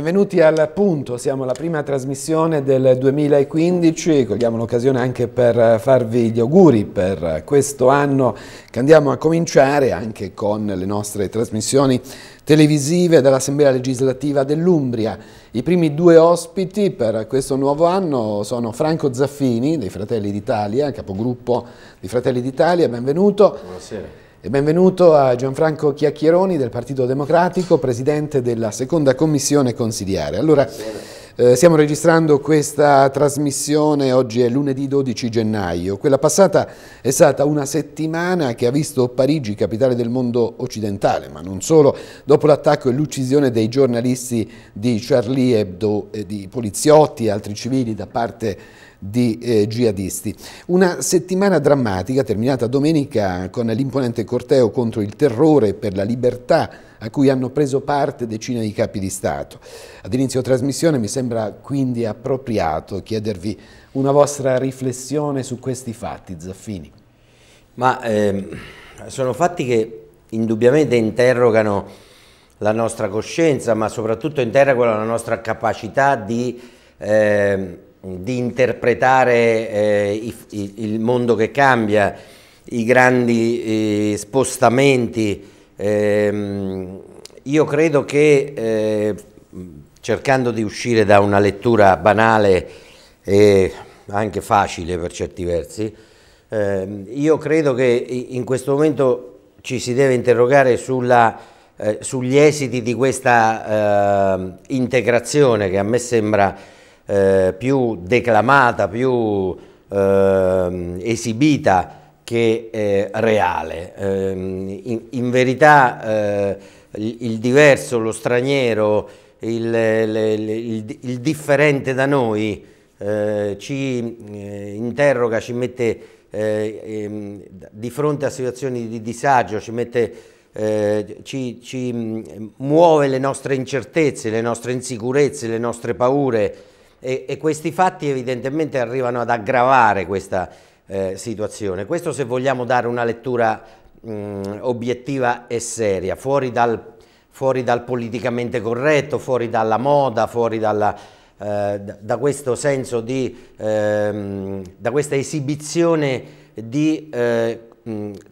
Benvenuti al punto, siamo alla prima trasmissione del 2015, cogliamo l'occasione anche per farvi gli auguri per questo anno che andiamo a cominciare anche con le nostre trasmissioni televisive dell'Assemblea legislativa dell'Umbria. I primi due ospiti per questo nuovo anno sono Franco Zaffini dei Fratelli d'Italia, capogruppo di Fratelli d'Italia, benvenuto. Buonasera e benvenuto a Gianfranco Chiacchieroni del Partito Democratico, presidente della seconda commissione consiliare. Allora, eh, stiamo registrando questa trasmissione, oggi è lunedì 12 gennaio. Quella passata è stata una settimana che ha visto Parigi, capitale del mondo occidentale, ma non solo, dopo l'attacco e l'uccisione dei giornalisti di Charlie Hebdo, e di poliziotti e altri civili da parte di di eh, jihadisti. Una settimana drammatica terminata domenica con l'imponente corteo contro il terrore per la libertà a cui hanno preso parte decine di capi di Stato. Ad inizio trasmissione mi sembra quindi appropriato chiedervi una vostra riflessione su questi fatti, Zaffini. Ma eh, sono fatti che indubbiamente interrogano la nostra coscienza, ma soprattutto interrogano la nostra capacità di eh, di interpretare eh, i, i, il mondo che cambia, i grandi eh, spostamenti. Ehm, io credo che eh, cercando di uscire da una lettura banale e anche facile per certi versi, ehm, io credo che in questo momento ci si deve interrogare sulla, eh, sugli esiti di questa ehm, integrazione che a me sembra eh, più declamata, più eh, esibita che eh, reale. Ehm, in, in, verità eh, il, il, diverso, lo straniero, il, il, il differente da noi eh, ci eh, interroga, ci mette ehm, di fronte a situazioni di disagio, ci mette eh, ci, ci, mm, muove le nostre incertezze, le nostre insicurezze, le nostre paure, e, e questi fatti evidentemente arrivano ad aggravare questa eh, situazione. Questo se vogliamo dare una lettura mh, obiettiva e seria, fuori dal, fuori dal, politicamente corretto, fuori dalla moda, fuori dalla, eh, da questo senso di, ehm, da questa esibizione di eh,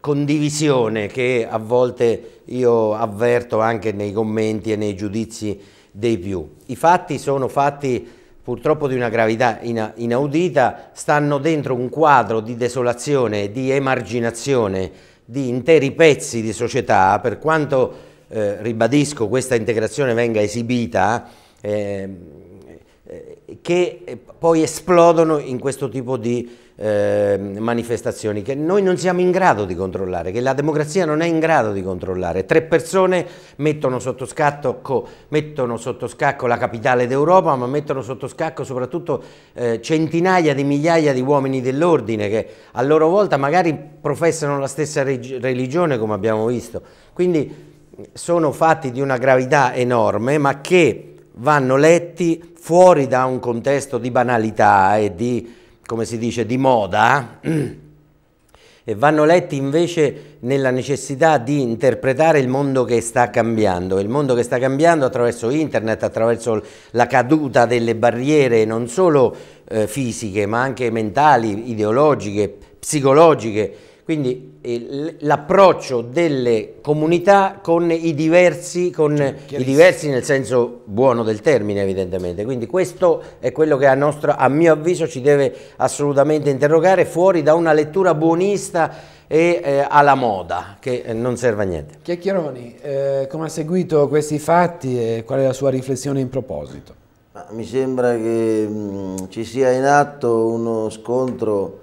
condivisione che a volte io avverto anche nei commenti e nei giudizi dei più. I fatti sono fatti purtroppo di una gravità inaudita, stanno dentro un quadro di desolazione, di emarginazione di interi pezzi di società, per quanto, eh, ribadisco, questa integrazione venga esibita, ehm, eh, che eh, poi esplodono in questo tipo di eh, manifestazioni che noi non siamo in grado di controllare, che la democrazia non è in grado di controllare. Tre persone mettono sotto, scatto, mettono sotto scacco la capitale d'Europa, ma mettono sotto scacco soprattutto eh, centinaia di migliaia di uomini dell'ordine che a loro volta magari professano la stessa religione come abbiamo visto. Quindi sono fatti di una gravità enorme, ma che vanno letti fuori da un contesto di banalità e di come si dice, di moda e vanno letti invece nella necessità di interpretare il mondo che sta cambiando, il mondo che sta cambiando attraverso internet, attraverso la caduta delle barriere non solo eh, fisiche ma anche mentali, ideologiche, psicologiche, quindi eh, l'approccio delle comunità con i diversi, con cioè, i diversi nel senso buono del termine evidentemente. Quindi questo è quello che a, nostro, a mio avviso ci deve assolutamente interrogare fuori da una lettura buonista e eh, alla moda, che eh, non serve a niente. Chiacchieroni, eh, come ha seguito questi fatti e qual è la sua riflessione in proposito? Mi sembra che mh, mm, ci sia in atto uno scontro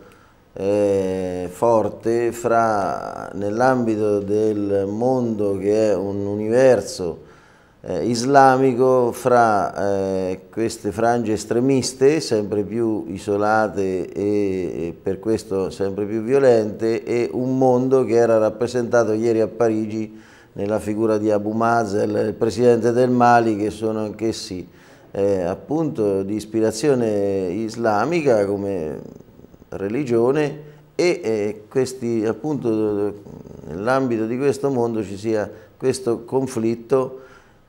eh, forte fra nell'ambito del mondo che è un universo eh, islamico fra eh, queste frange estremiste sempre più isolate e, e per questo sempre più violente e un mondo che era rappresentato ieri a Parigi nella figura di Abu Mazel, il presidente del Mali che sono anch'essi eh, appunto di ispirazione islamica come religione e eh, questi, appunto nell'ambito di questo mondo ci sia questo conflitto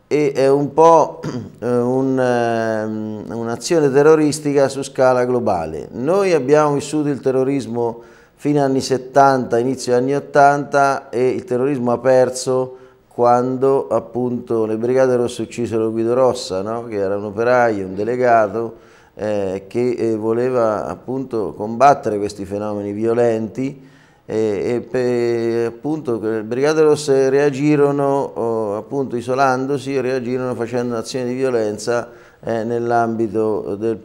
e è un po' eh, ehm, un'azione un terroristica su scala globale. Noi abbiamo vissuto il terrorismo fino agli anni 70, inizio anni 80 e il terrorismo ha perso quando appunto le Brigate Rosse uccisero Guido Rossa, no? che era un operaio, un delegato, eh, che eh, voleva appunto combattere questi fenomeni violenti eh, e, per, appunto le Brigate Rosse reagirono oh, appunto isolandosi, reagirono facendo azioni di violenza eh, nell'ambito di,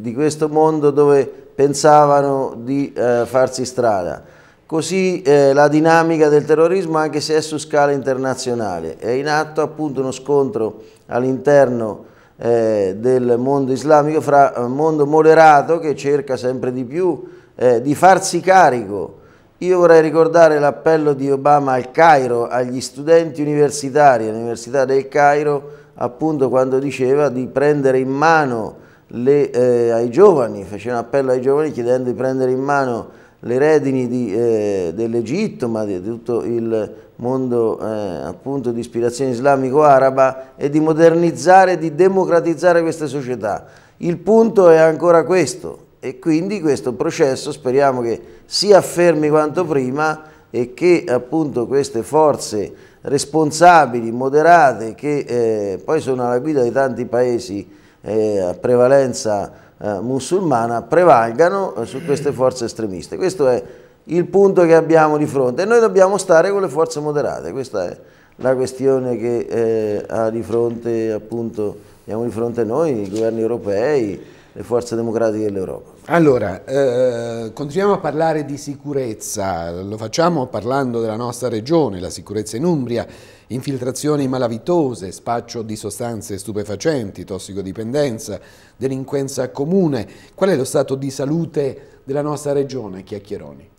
di, questo mondo dove pensavano di eh, farsi strada. Così eh, la dinamica del terrorismo anche se è su scala internazionale, è in atto appunto uno scontro all'interno eh, del mondo islamico, fra un eh, mondo moderato che cerca sempre di più eh, di farsi carico. Io vorrei ricordare l'appello di Obama al Cairo, agli studenti universitari, all'Università del Cairo, appunto quando diceva di prendere in mano le, eh, ai giovani, faceva un appello ai giovani chiedendo di prendere in mano le redini eh, dell'Egitto, ma di tutto il mondo eh, appunto di ispirazione islamico-araba e di modernizzare, di democratizzare queste società. Il punto è ancora questo e quindi questo processo speriamo che si affermi quanto prima e che appunto queste forze responsabili, moderate, che eh, poi sono alla guida di tanti paesi eh, a prevalenza eh, musulmana prevalgano eh, su queste forze estremiste. Questo è il punto che abbiamo di fronte e noi dobbiamo stare con le forze moderate, questa è la questione che eh, ha di fronte, appunto, abbiamo di fronte noi, i governi europei, le forze democratiche dell'Europa. Allora, eh, continuiamo a parlare di sicurezza, lo facciamo parlando della nostra regione, la sicurezza in Umbria infiltrazioni malavitose, spaccio di sostanze stupefacenti, tossicodipendenza, delinquenza comune. Qual è lo stato di salute della nostra regione, Chiacchieroni?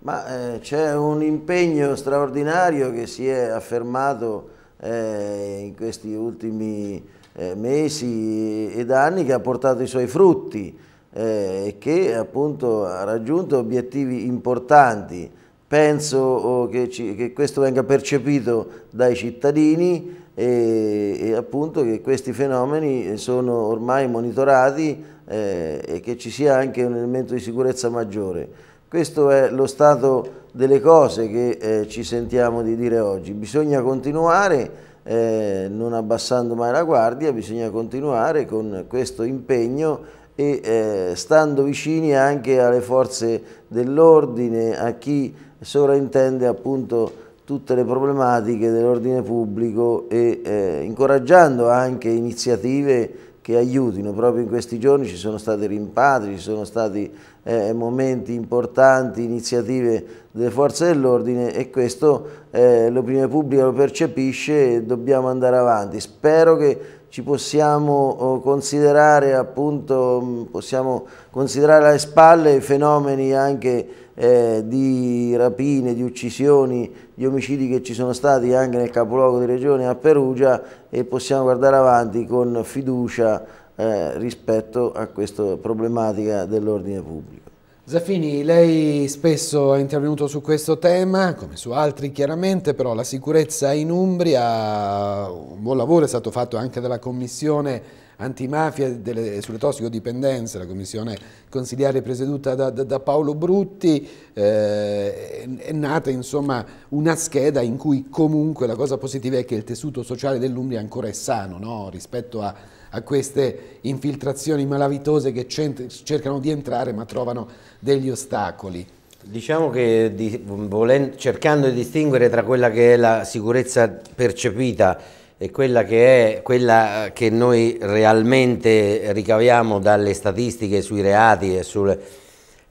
Ma eh, c'è un impegno straordinario che si è affermato eh, in questi ultimi eh, mesi ed anni che ha portato i suoi frutti eh, e che appunto ha raggiunto obiettivi importanti Penso oh, che, ci, che questo venga percepito dai cittadini e, e, appunto che questi fenomeni sono ormai monitorati eh, e che ci sia anche un elemento di sicurezza maggiore. Questo è lo stato delle cose che eh, ci sentiamo di dire oggi. Bisogna continuare, eh, non abbassando mai la guardia, bisogna continuare con questo impegno e eh, stando vicini anche alle forze dell'ordine, a chi sovraintende appunto tutte le problematiche dell'ordine pubblico e eh, incoraggiando anche iniziative che aiutino. Proprio in questi giorni ci sono stati rimpatri, ci sono stati eh, momenti importanti, iniziative delle forze dell'ordine e questo eh, l'opinione pubblica lo percepisce e dobbiamo andare avanti. Spero che ci possiamo oh, considerare appunto, mm, possiamo considerare alle spalle i fenomeni anche eh, di rapine, di uccisioni, di omicidi che ci sono stati anche nel capoluogo di regione a Perugia e possiamo guardare avanti con fiducia eh, rispetto a questa problematica dell'ordine pubblico. Zaffini, lei spesso è intervenuto su questo tema, come su altri chiaramente, però la sicurezza in Umbria, un buon lavoro è stato fatto anche dalla Commissione antimafia delle, sulle tossicodipendenze, la commissione consigliare presieduta da, da, da Paolo Brutti, eh, è nata insomma una scheda in cui comunque la cosa positiva è che il tessuto sociale dell'Umbria ancora è sano no? rispetto a, a queste infiltrazioni malavitose che cercano di entrare ma trovano degli ostacoli. Diciamo che di, volendo, cercando di distinguere tra quella che è la sicurezza percepita e quella che è quella che noi realmente ricaviamo dalle statistiche sui reati e sul...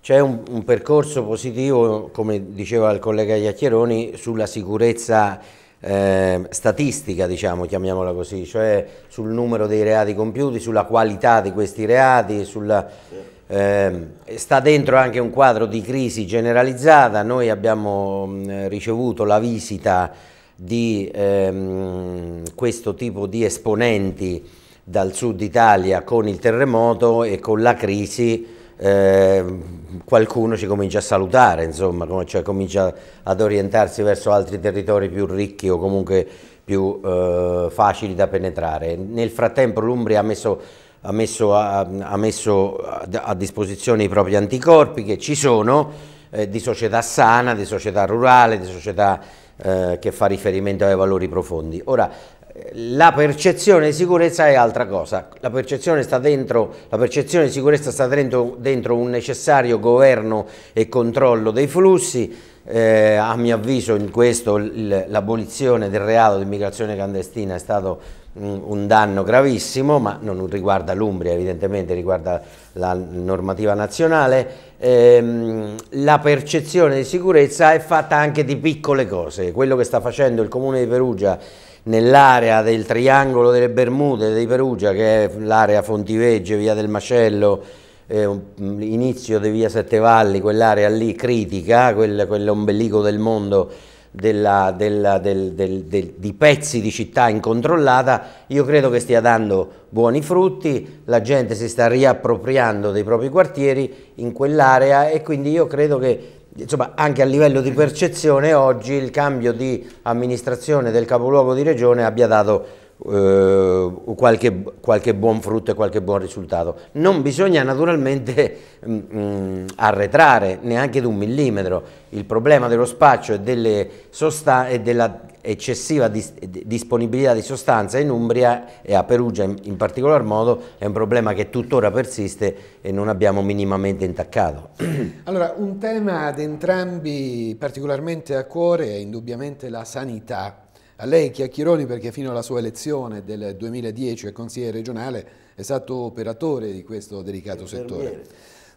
C'è un, un, percorso positivo, come diceva il collega Iacchieroni, sulla sicurezza eh, statistica, diciamo, chiamiamola così, cioè sul numero dei reati compiuti, sulla qualità di questi reati, sulla, eh, sta dentro anche un quadro di crisi generalizzata. Noi abbiamo mh, ricevuto la visita di ehm, questo tipo di esponenti dal sud Italia con il terremoto e con la crisi eh, qualcuno ci comincia a salutare, insomma, cioè comincia ad orientarsi verso altri territori più ricchi o comunque più eh, facili da penetrare. Nel frattempo l'Umbria ha messo, ha messo, ha, ha messo a, a disposizione i propri anticorpi che ci sono, eh, di società sana, di società rurale, di società eh, che fa riferimento ai valori profondi. Ora, eh, la percezione di sicurezza è altra cosa, la percezione, dentro, la percezione di sicurezza sta dentro, dentro, un necessario governo e controllo dei flussi, eh, a mio avviso in questo l'abolizione del reato di immigrazione clandestina è stato un danno gravissimo, ma non riguarda l'Umbria, evidentemente riguarda la normativa nazionale, ehm, la percezione di sicurezza è fatta anche di piccole cose. Quello che sta facendo il Comune di Perugia nell'area del triangolo delle Bermude di Perugia, che è l'area Fontivegge, via del Macello, eh, mm, inizio di via Sette Valli, quell'area lì critica, quel, quell'ombelico del mondo della, della, del, del, del, di pezzi di città incontrollata, io credo che stia dando buoni frutti, la gente si sta riappropriando dei propri quartieri in quell'area e quindi io credo che insomma, anche a livello di percezione oggi il cambio di amministrazione del capoluogo di regione abbia dato eh, qualche, qualche, buon frutto e qualche buon risultato. Non bisogna naturalmente mh, mm, mm, arretrare neanche di un millimetro. Il problema dello spaccio e, e eccessiva dis disponibilità di sostanza in Umbria e a Perugia in, in particolar modo è un problema che tuttora persiste e non abbiamo minimamente intaccato. Allora, un tema ad entrambi particolarmente a cuore è indubbiamente la sanità a lei Chiacchieroni perché fino alla sua elezione del 2010 a consigliere regionale è stato operatore di questo delicato settore.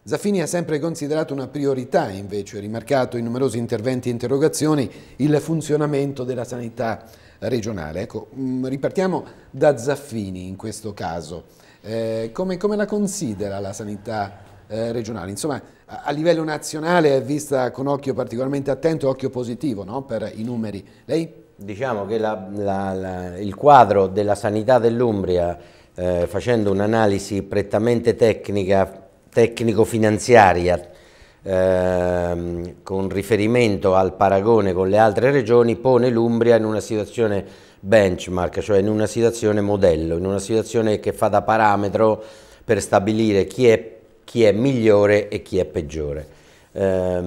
Zaffini ha sempre considerato una priorità, invece, rimarcato in numerosi interventi e interrogazioni, il funzionamento della sanità regionale. Ecco, mm, ripartiamo da Zaffini in questo caso. Eh, come, come, la considera la sanità eh, regionale? Insomma, a, a, livello nazionale è vista con occhio particolarmente attento, e occhio positivo no? per i numeri. Lei? Diciamo che la, la, la, il quadro della sanità dell'Umbria, eh, facendo un'analisi prettamente tecnica, tecnico-finanziaria, eh, con riferimento al paragone con le altre regioni, pone l'Umbria in una situazione benchmark, cioè in una situazione modello, in una situazione che fa da parametro per stabilire chi è, chi è migliore e chi è peggiore. Eh,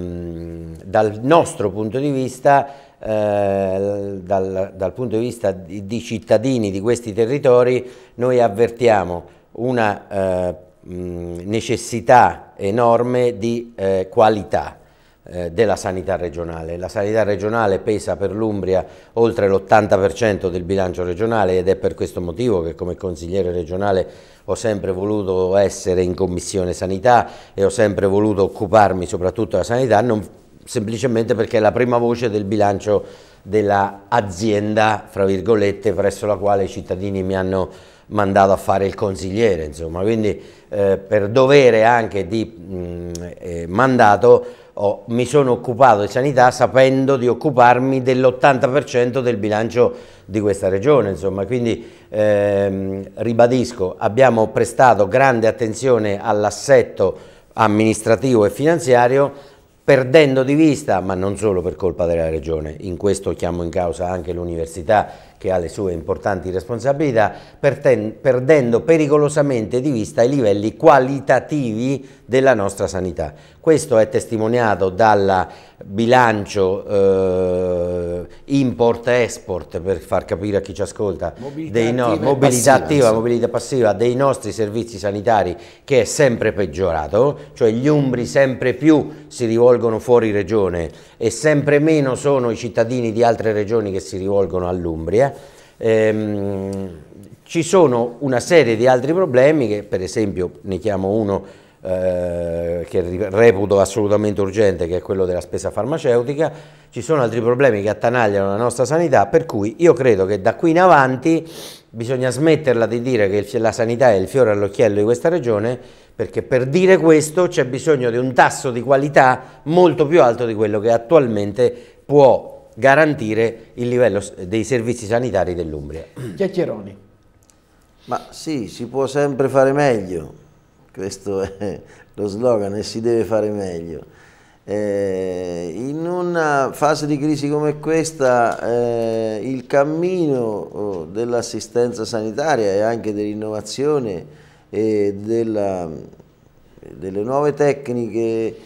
dal nostro punto di vista eh, dal, dal, punto di vista di, di, cittadini di questi territori, noi avvertiamo una eh, necessità enorme di eh, qualità eh, della sanità regionale. La sanità regionale pesa per l'Umbria oltre l'80% del bilancio regionale ed è per questo motivo che come consigliere regionale ho sempre voluto essere in commissione sanità e ho sempre voluto occuparmi soprattutto della sanità, non semplicemente perché è la prima voce del bilancio dell'azienda, fra virgolette, presso la quale i cittadini mi hanno mandato a fare il consigliere, insomma, quindi eh, per dovere anche di mh, mm, eh, mandato oh, mi sono occupato di sanità sapendo di occuparmi dell'80% del bilancio di questa regione, insomma, quindi ehm, ribadisco, abbiamo prestato grande attenzione all'assetto amministrativo e finanziario perdendo di vista, ma non solo per colpa della Regione, in questo chiamo in causa anche l'Università che ha le sue importanti responsabilità, perdendo pericolosamente di vista i livelli qualitativi della nostra sanità. Questo è testimoniato dal bilancio eh, import-export, per far capire a chi ci ascolta, mobilità, no attiva, mobilità passiva, attiva, mobilità passiva dei nostri servizi sanitari che è sempre peggiorato, cioè gli umbri sempre più si rivolgono fuori regione e sempre meno sono i cittadini di altre regioni che si rivolgono all'Umbria Ehm, ci sono una serie di altri problemi che per esempio ne chiamo uno eh, che reputo assolutamente urgente che è quello della spesa farmaceutica, ci sono altri problemi che attanagliano la nostra sanità per cui io credo che da qui in avanti bisogna smetterla di dire che la sanità è il fiore all'occhiello di questa regione perché per dire questo c'è bisogno di un tasso di qualità molto più alto di quello che attualmente può garantire il livello dei servizi sanitari dell'Umbria. Chiacchieroni. Ma sì, si può sempre fare meglio, questo è lo slogan e si deve fare meglio. Eh, in una fase di crisi come questa eh, il cammino oh, dell'assistenza sanitaria e anche dell'innovazione e della, delle nuove tecniche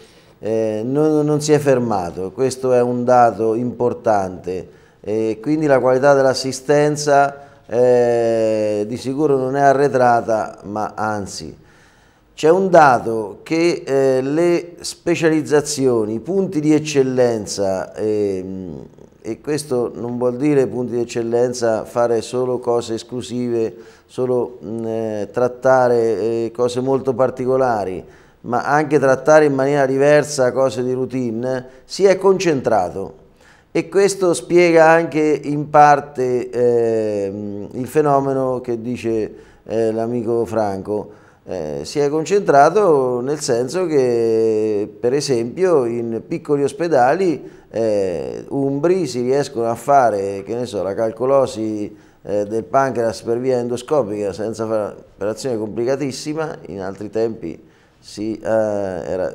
eh, non, non, si è fermato, questo è un dato importante. Eh, quindi la qualità dell'assistenza eh, di sicuro non è arretrata, ma anzi. C'è un dato che eh, le specializzazioni, i punti di eccellenza, ehm, e questo non vuol dire punti di eccellenza fare solo cose esclusive, solo mh, eh, trattare eh, cose molto particolari, ma anche trattare in maniera diversa cose di routine, si è concentrato e questo spiega anche in parte eh, il fenomeno che dice eh, l'amico Franco. Eh, si è concentrato nel senso che per esempio in piccoli ospedali eh, umbri si riescono a fare so, la calcolosi eh, del pancreas per via endoscopica senza fare un'operazione complicatissima, in altri tempi si, ah, eh, era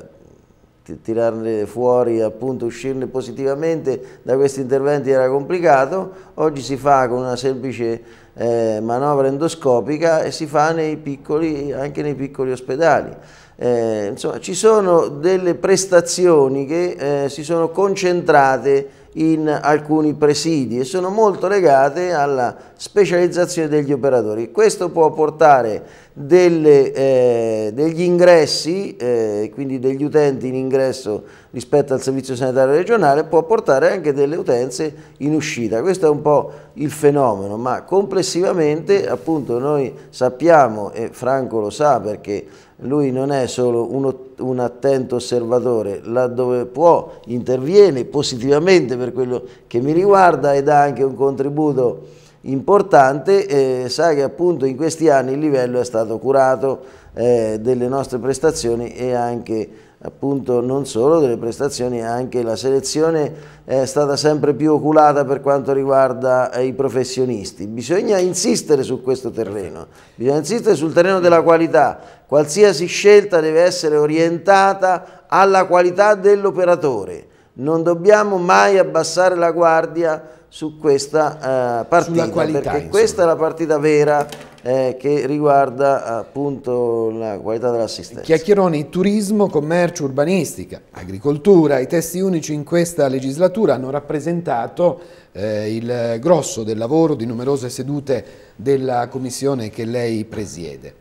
tirarne fuori, appunto uscirne positivamente da questi interventi era complicato, oggi si fa con una semplice eh, manovra endoscopica e si fa nei piccoli, anche nei piccoli ospedali. Eh, insomma, ci sono delle prestazioni che eh, si sono concentrate in alcuni presidi e sono molto legate alla specializzazione degli operatori. Questo può portare delle, eh, degli ingressi, eh, quindi degli utenti in ingresso rispetto al servizio sanitario regionale, può portare anche delle utenze in uscita. Questo è un po' il fenomeno, ma complessivamente appunto noi sappiamo, e Franco lo sa perché lui non è solo un un attento osservatore, laddove può interviene positivamente per quello che mi riguarda ed ha anche un contributo importante, eh, sa che appunto in questi anni il livello è stato curato eh, delle nostre prestazioni e anche appunto non solo delle prestazioni, anche la selezione è stata sempre più oculata per quanto riguarda eh, i professionisti. Bisogna insistere su questo terreno, bisogna insistere sul terreno della qualità, Qualsiasi scelta deve essere orientata alla qualità dell'operatore. Non dobbiamo mai abbassare la guardia su questa eh, partita, qualità, perché insomma. questa è la partita vera eh, che riguarda appunto la qualità dell'assistenza. Chiacchieroni, turismo, commercio, urbanistica, agricoltura, i testi unici in questa legislatura hanno rappresentato eh, il grosso del lavoro di numerose sedute della commissione che lei presiede.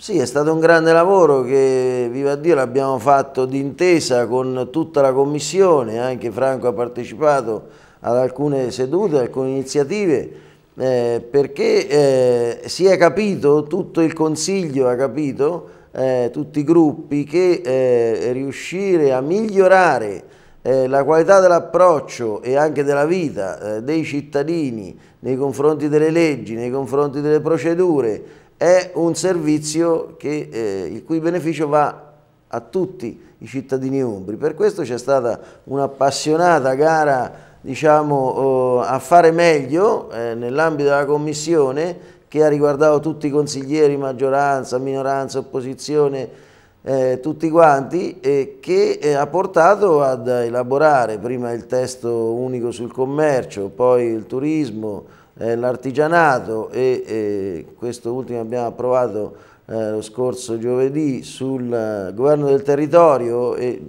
Sì, è stato un grande lavoro che, viva Dio, l'abbiamo fatto d'intesa con tutta la Commissione, anche Franco ha partecipato ad alcune sedute, ad alcune iniziative, eh, perché eh, si è capito, tutto il Consiglio ha capito, eh, tutti i gruppi, che eh, riuscire a migliorare eh, la qualità dell'approccio e anche della vita eh, dei cittadini nei confronti delle leggi, nei confronti delle procedure, è un servizio che, eh, il cui beneficio va a tutti i cittadini umbri. Per questo c'è stata un'appassionata gara diciamo, eh, a fare meglio eh, nell'ambito della Commissione che ha riguardato tutti i consiglieri, maggioranza, minoranza, opposizione, eh, tutti quanti, eh, che ha portato ad elaborare prima il testo unico sul commercio, poi il turismo, eh, l'artigianato e eh, questo ultimo abbiamo approvato eh, lo scorso giovedì sul eh, governo del territorio e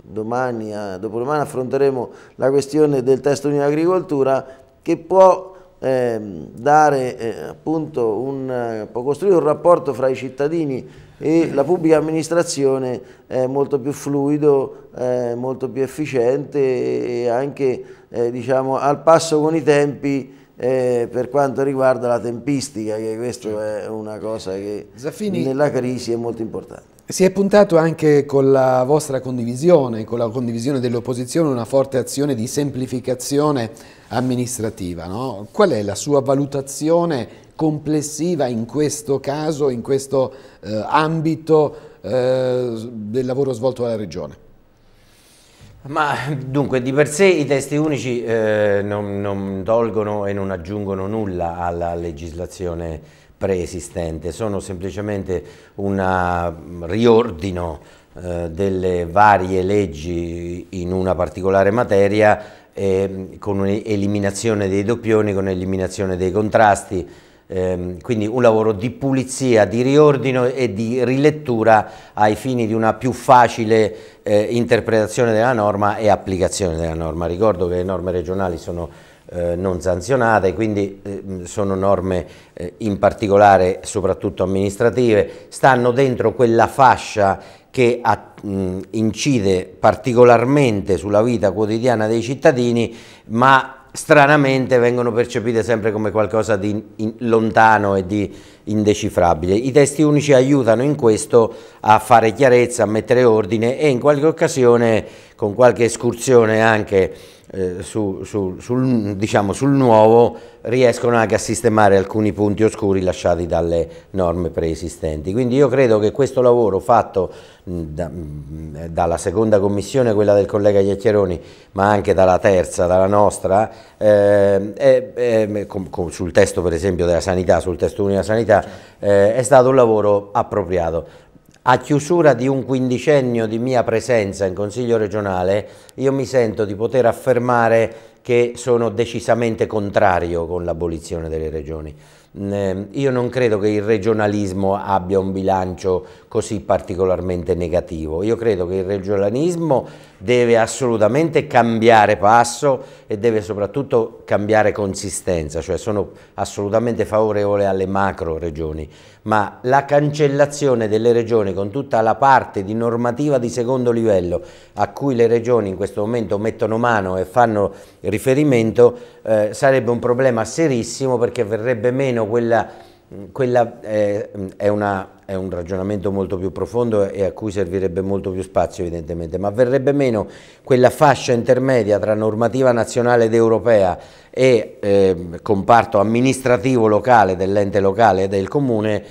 domani, eh, dopodomani affronteremo la questione del testo di agricoltura che può ehm, dare eh, appunto un, può costruire un rapporto fra i cittadini e la pubblica amministrazione molto più fluido, molto più efficiente e anche diciamo, al passo con i tempi eh, per quanto riguarda la tempistica, che questa è una cosa che Zaffini, nella crisi è molto importante. Si è puntato anche con la vostra condivisione, con la condivisione dell'opposizione, una forte azione di semplificazione amministrativa. No? Qual è la sua valutazione complessiva in questo caso, in questo eh, ambito eh, del lavoro svolto dalla Regione? Ma dunque, di per sé i testi unici eh, non, non, tolgono e non aggiungono nulla alla legislazione preesistente, sono semplicemente un riordino eh, delle varie leggi in una particolare materia eh, con un'eliminazione dei doppioni, con un'eliminazione dei contrasti, Ehm, quindi un lavoro di pulizia, di riordino e di rilettura ai fini di una più facile eh, interpretazione della norma e applicazione della norma. Ricordo che le norme regionali sono eh, non sanzionate, quindi eh, sono norme eh, in particolare soprattutto amministrative, stanno dentro quella fascia che a, mh, incide particolarmente sulla vita quotidiana dei cittadini, ma stranamente vengono percepite sempre come qualcosa di lontano e di indecifrabile. I testi unici aiutano in questo a fare chiarezza, a mettere ordine e in qualche occasione, con qualche escursione anche eh, su, su, sul, diciamo, sul nuovo riescono anche a sistemare alcuni punti oscuri lasciati dalle norme preesistenti. Quindi io credo che questo lavoro fatto da, dalla seconda commissione, quella del collega Iacchieroni, ma anche dalla terza, dalla nostra, eh, eh, con, con, sul testo per esempio della sanità, sul testo unico della sanità, eh, è stato un lavoro appropriato a chiusura di un quindicennio di mia presenza in Consiglio regionale, io mi sento di poter affermare che sono decisamente contrario con l'abolizione delle regioni. Mm, ehm, io non credo che il regionalismo abbia un bilancio così particolarmente negativo, io credo che il regionalismo deve assolutamente cambiare passo e deve soprattutto cambiare consistenza, cioè sono assolutamente favorevole alle macro regioni, ma la cancellazione delle regioni con tutta la parte di normativa di secondo livello a cui le regioni in questo momento mettono mano e fanno riferimento eh, sarebbe un problema serissimo perché verrebbe meno quella quella è, eh, è, una, è, un ragionamento molto più profondo e a cui servirebbe molto più spazio evidentemente, ma verrebbe meno quella fascia intermedia tra normativa nazionale ed europea e eh, comparto amministrativo locale dell'ente locale e del comune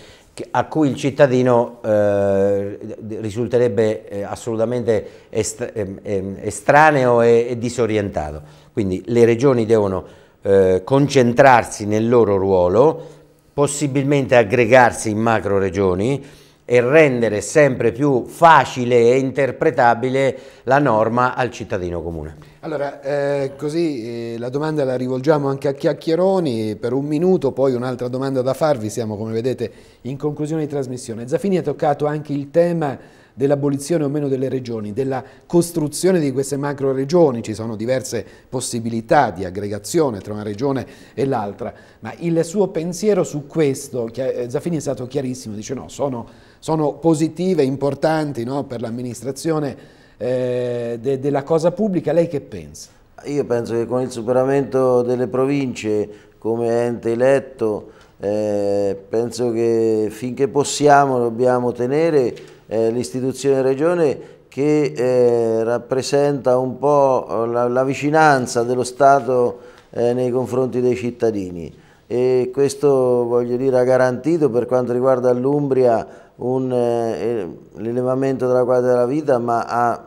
a cui il cittadino eh, risulterebbe eh, assolutamente est ehm, ehm, estraneo e, e, disorientato. Quindi le regioni devono eh, concentrarsi nel loro ruolo possibilmente aggregarsi in macro regioni e rendere sempre più facile e interpretabile la norma al cittadino comune. Allora, eh, così eh, la domanda la rivolgiamo anche a Chiacchieroni per un minuto, poi un'altra domanda da farvi, siamo come vedete in conclusione di trasmissione. Zaffini ha toccato anche il tema dell'abolizione o meno delle regioni, della costruzione di queste macro regioni, ci sono diverse possibilità di aggregazione tra una regione e l'altra, ma il suo pensiero su questo, eh, Zaffini è stato chiarissimo, dice no, sono, sono positive, importanti no, per l'amministrazione eh, de, della cosa pubblica, lei che pensa? Io penso che con il superamento delle province come ente eletto, eh, penso che finché possiamo dobbiamo tenere eh, l'istituzione regione che eh, rappresenta un po' la, la vicinanza dello Stato eh, nei confronti dei cittadini e questo voglio dire ha garantito per quanto riguarda l'Umbria eh, eh, l'elevamento della qualità della vita ma ha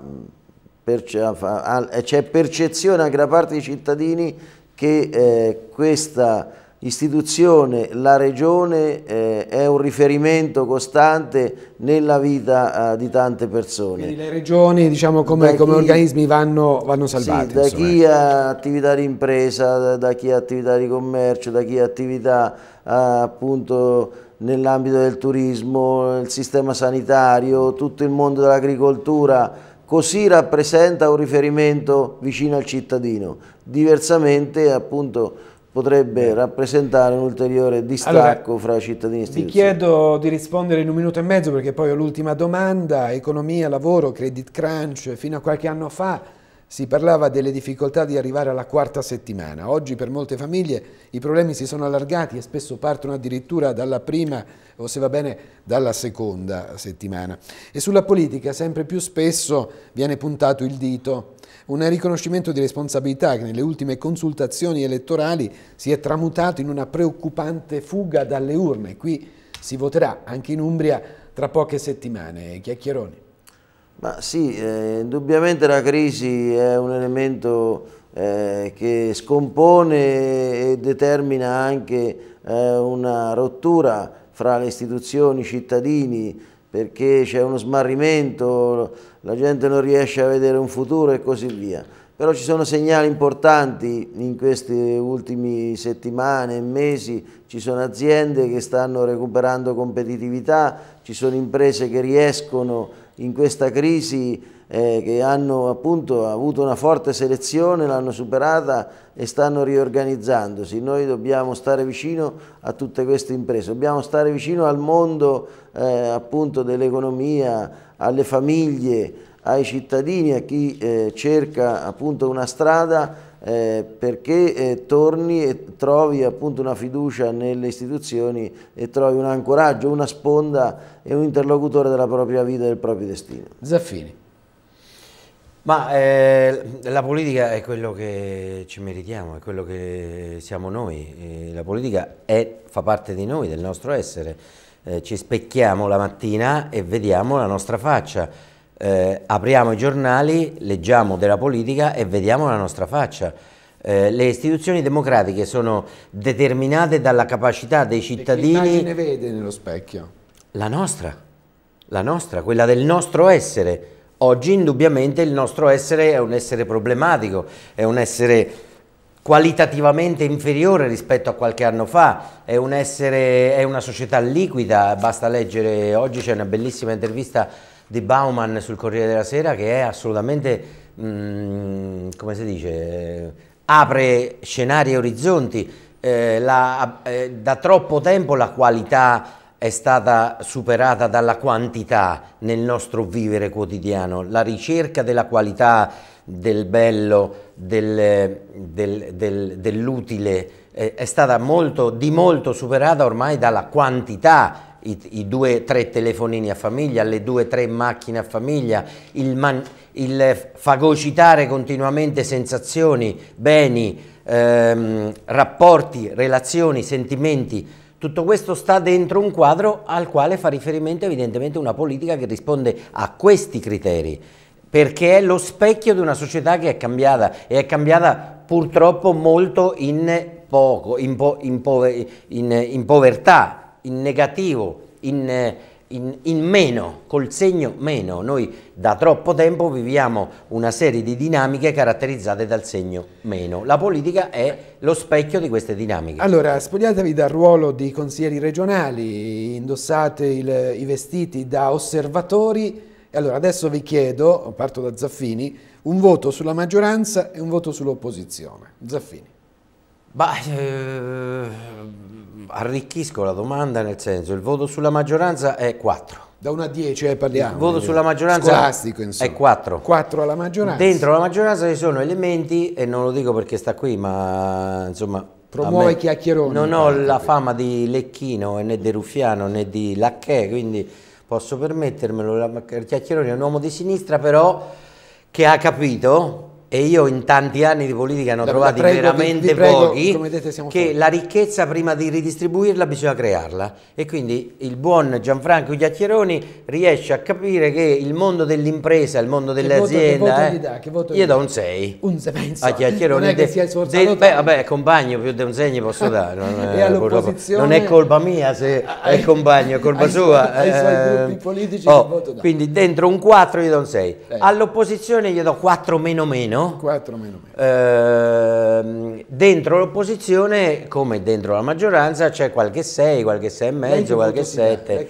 c'è percezione anche da parte dei cittadini che eh, questa istituzione, la regione eh, è un riferimento costante nella vita eh, di tante persone. Quindi le regioni diciamo, come, chi, come organismi vanno, vanno salvate. Sì, da insomma. chi ecco. ha attività di impresa, da, da, chi ha attività di commercio, da chi ha attività eh, appunto nell'ambito del turismo, il sistema sanitario, tutto il mondo dell'agricoltura, così rappresenta un riferimento vicino al cittadino. Diversamente appunto potrebbe rappresentare un ulteriore distacco allora, fra cittadini stessi. istituzioni. Ti chiedo di rispondere in un minuto e mezzo perché poi ho l'ultima domanda, economia, lavoro, credit crunch, fino a qualche anno fa si parlava delle difficoltà di arrivare alla quarta settimana, oggi per molte famiglie i problemi si sono allargati e spesso partono addirittura dalla prima o se va bene dalla seconda settimana e sulla politica sempre più spesso viene puntato il dito un riconoscimento di responsabilità che nelle ultime consultazioni elettorali si è tramutato in una preoccupante fuga dalle urne. Qui si voterà anche in Umbria tra poche settimane. Chiacchieroni. Ma sì, eh, indubbiamente la crisi è un elemento eh, che scompone e determina anche eh, una rottura fra le istituzioni, i cittadini, perché c'è uno smarrimento, la gente non riesce a vedere un futuro e così via. Però ci sono segnali importanti in queste ultime settimane e mesi, ci sono aziende che stanno recuperando competitività, ci sono imprese che riescono in questa crisi eh, che hanno appunto avuto una forte selezione, l'hanno superata e stanno riorganizzandosi. Noi dobbiamo stare vicino a tutte queste imprese, dobbiamo stare vicino al mondo eh, appunto dell'economia, alle famiglie, ai cittadini, a chi eh, cerca appunto una strada eh, perché eh, torni e trovi appunto una fiducia nelle istituzioni e trovi un ancoraggio, una sponda e un interlocutore della propria vita e del proprio destino. Zaffini. Ma eh, la politica è quello che ci meritiamo, è quello che siamo noi, eh, la politica è, fa parte di noi, del nostro essere, eh, ci specchiamo la mattina e vediamo la nostra faccia eh, apriamo i giornali, leggiamo della politica e vediamo la nostra faccia. Eh, le istituzioni democratiche sono determinate dalla capacità dei cittadini... E che immagine vede nello specchio? La nostra, la nostra, quella del nostro essere. Oggi indubbiamente il nostro essere è un essere problematico, è un essere qualitativamente inferiore rispetto a qualche anno fa, è, un essere, è una società liquida, basta leggere, oggi c'è una bellissima intervista di Bauman sul Corriere della Sera che è assolutamente, mh, mm, come si dice, apre scenari e orizzonti. Eh, la, eh, da troppo tempo la qualità è stata superata dalla quantità nel nostro vivere quotidiano. La ricerca della qualità, del bello, del, del, del, dell'utile eh, è stata molto, di molto superata ormai dalla quantità i, i due o tre telefonini a famiglia, le due o tre macchine a famiglia, il, man, il fagocitare continuamente sensazioni, beni, ehm, rapporti, relazioni, sentimenti, tutto questo sta dentro un quadro al quale fa riferimento evidentemente una politica che risponde a questi criteri, perché è lo specchio di una società che è cambiata e è cambiata purtroppo molto in poco, in, po in, po in, in povertà, in negativo, in, in, in meno, col segno meno. Noi da troppo tempo viviamo una serie di dinamiche caratterizzate dal segno meno. La politica è lo specchio di queste dinamiche. Allora, spogliatevi dal ruolo di consiglieri regionali, indossate il, i vestiti da osservatori. Allora, adesso vi chiedo, parto da Zaffini, un voto sulla maggioranza e un voto sull'opposizione. Zaffini. Bah, eh, arricchisco la domanda nel senso, il voto sulla maggioranza è 4. Da 1 a 10 eh, parliamo. Il voto sulla maggioranza è 4. 4 alla maggioranza. Dentro la maggioranza ci sono elementi, e non lo dico perché sta qui, ma insomma... Promuove chiacchieroni. Non ho la fama di Lecchino, né di Ruffiano, né di Lacchè, quindi posso permettermelo. Chiacchieroni è un uomo di sinistra, però che ha capito e io in tanti anni di politica ne ho trovati prego, veramente prego, pochi, dite, che fuori. la ricchezza prima di ridistribuirla bisogna crearla e quindi il buon Gianfranco Giacchieroni riesce a capire che il mondo dell'impresa, il mondo dell'azienda, eh, dà, io do un 6, un 6 penso. a Giacchieroni. non è sia il suo de, beh, vabbè compagno più di un segno posso dare, non, è, non è colpa mia se ah, ai, è compagno, è colpa ai, sua, ai, eh, gruppi politici oh, quindi dentro un 4 io do un 6, all'opposizione io do 4 meno meno, meno. Quattro meno meno. Eh, dentro l'opposizione, come dentro la maggioranza, c'è qualche 6, qualche 6 e mezzo, qualche 7.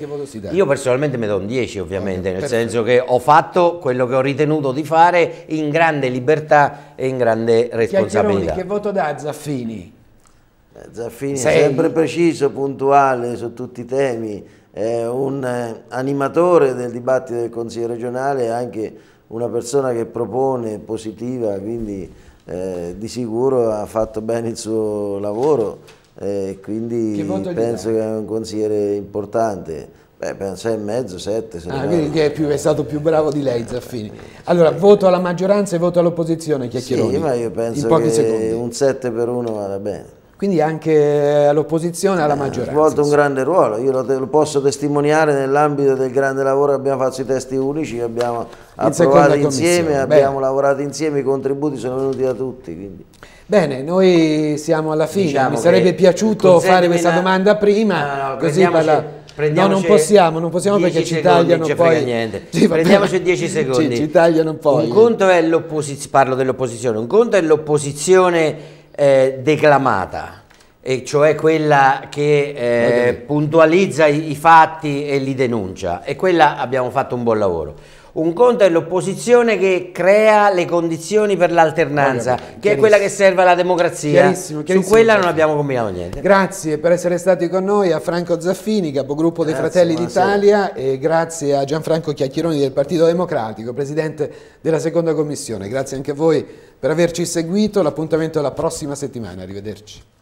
Io personalmente mi do un 10 ovviamente, okay, nel senso che ho fatto quello che ho ritenuto di fare in grande libertà e in grande responsabilità. Che voto dà Zaffini? Eh, Zaffini Sei. sempre preciso, puntuale su tutti i temi, è un eh, animatore del dibattito del Consiglio regionale e anche una persona che propone, positiva, quindi eh, di sicuro ha fatto bene il suo lavoro eh, quindi penso che è un consigliere importante. Beh, penso sei mezzo, sette. Se ah, quindi è, più, è, stato più bravo di lei Zaffini. Allora, voto alla maggioranza e voto all'opposizione, Chiacchieroni. Sì, ma io penso che secondi. un 7 per 1 vada bene. Quindi anche all'opposizione, alla eh, maggioranza. Ha svolto un grande ruolo, io lo, lo posso testimoniare nell'ambito del grande lavoro che abbiamo fatto i testi unici, abbiamo In insieme, Bene. abbiamo lavorato insieme, i contributi sono venuti da tutti. Quindi. Bene, noi siamo alla fine, diciamo mi sarebbe piaciuto fare questa domanda prima, no, no, così parla... No, non possiamo, non possiamo perché ci tagliano poi. Niente. Sì, Prendiamoci 10 secondi. Ci, ci tagliano poi. Un conto è l'opposizione, parlo dell'opposizione, un conto è l'opposizione eh, declamata, e cioè quella che eh, puntualizza i, i fatti e li denuncia. E quella abbiamo fatto un buon lavoro. Un conto è l'opposizione che crea le condizioni per l'alternanza, che è quella che serve alla democrazia. Chiarissimo, chiarissimo, Su quella certo. non abbiamo combinato niente. Grazie per essere stati con noi a Franco Zaffini, capogruppo dei Fratelli d'Italia e grazie a Gianfranco Chiacchieroni del Partito Democratico, presidente della seconda commissione. Grazie anche a voi per averci seguito. L'appuntamento è la prossima settimana. Arrivederci.